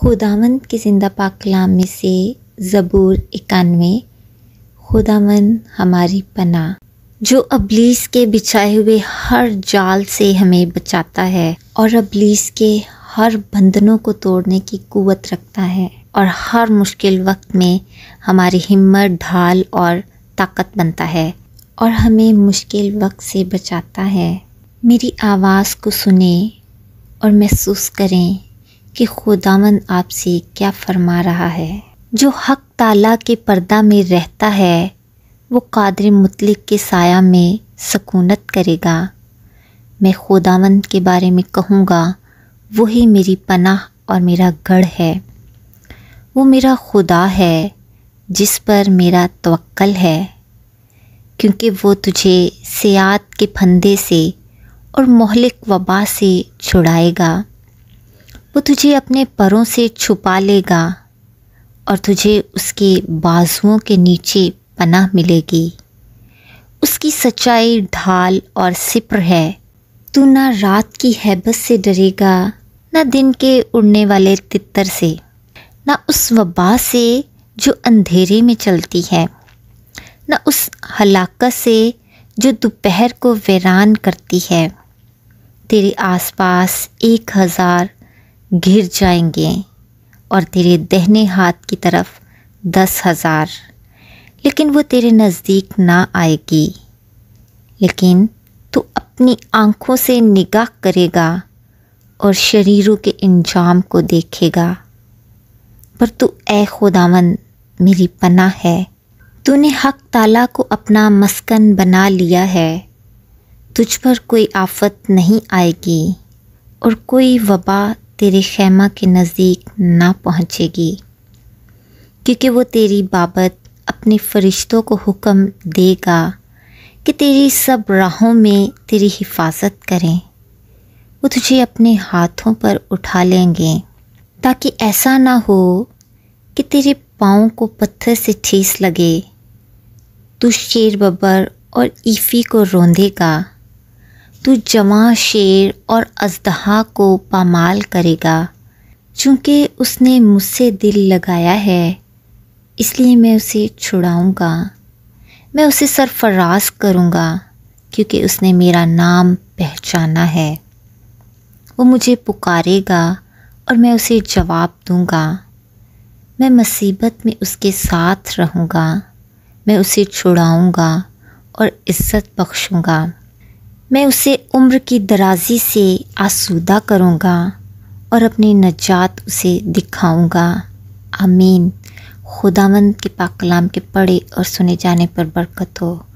खुदावंद के ज़िंदा पाक कलाम में से ज़बूर इक्यानवे खुदावंद हमारी पना जो अबलीस के बिछाए हुए हर जाल से हमें बचाता है और अबलीस के हर बंधनों को तोड़ने की कुवत रखता है और हर मुश्किल वक्त में हमारी हिम्मत ढाल और ताकत बनता है और हमें मुश्किल वक्त से बचाता है मेरी आवाज़ को सुने और महसूस करें कि खुदामन आपसे क्या फरमा रहा है जो हक ताला के पर्दा में रहता है वो कादर मुतलिक के साया में सकूनत करेगा मैं खुदावंद के बारे में कहूँगा वही मेरी पनाह और मेरा गढ़ है वो मेरा खुदा है जिस पर मेरा तवक्ल है क्योंकि वो तुझे सियात के फंदे से और मोहलिक वबा से छुड़ाएगा वो तुझे अपने परों से छुपा लेगा और तुझे उसके बाजुओं के नीचे पनाह मिलेगी उसकी सच्चाई ढाल और सिप्र है तू ना रात की हैबत से डरेगा ना दिन के उड़ने वाले तितर से ना उस वबा से जो अंधेरे में चलती है ना उस हलाकत से जो दोपहर को वीरान करती है तेरे आसपास एक हज़ार घिर जाएंगे और तेरे दहने हाथ की तरफ दस हज़ार लेकिन वो तेरे नज़दीक ना आएगी लेकिन तू अपनी आँखों से निगाह करेगा और शरीरों के इंजाम को देखेगा पर तू ए खुदावन मेरी पना है तूने हक ताला को अपना मस्कन बना लिया है तुझ पर कोई आफत नहीं आएगी और कोई वबा तेरे खैमा के नज़दीक ना पहुँचेगी क्योंकि वो तेरी बाबत अपने फरिश्तों को हुक्म देगा कि तेरी सब राहों में तेरी हिफाजत करें वो तुझे अपने हाथों पर उठा लेंगे ताकि ऐसा ना हो कि तेरे पाँव को पत्थर से ठेस लगे तू शेर बबर और ईफ़ी को रोंदेगा तू जमा शेर और अजदहा को पामाल करेगा चूँकि उसने मुझसे दिल लगाया है इसलिए मैं उसे छुड़ाऊँगा मैं उसे सरफराज करूँगा क्योंकि उसने मेरा नाम पहचाना है वो मुझे पुकारेगा और मैं उसे जवाब दूँगा मैं मुसीबत में उसके साथ रहूँगा मैं उसे छुड़ाऊँगा और इज़्ज़त बख्शूँगा मैं उसे उम्र की दराजी से आसूदा करूँगा और अपनी नजात उसे दिखाऊँगा आमीन खुदावंद के पाकलाम के पढ़े और सुने जाने पर बरकत हो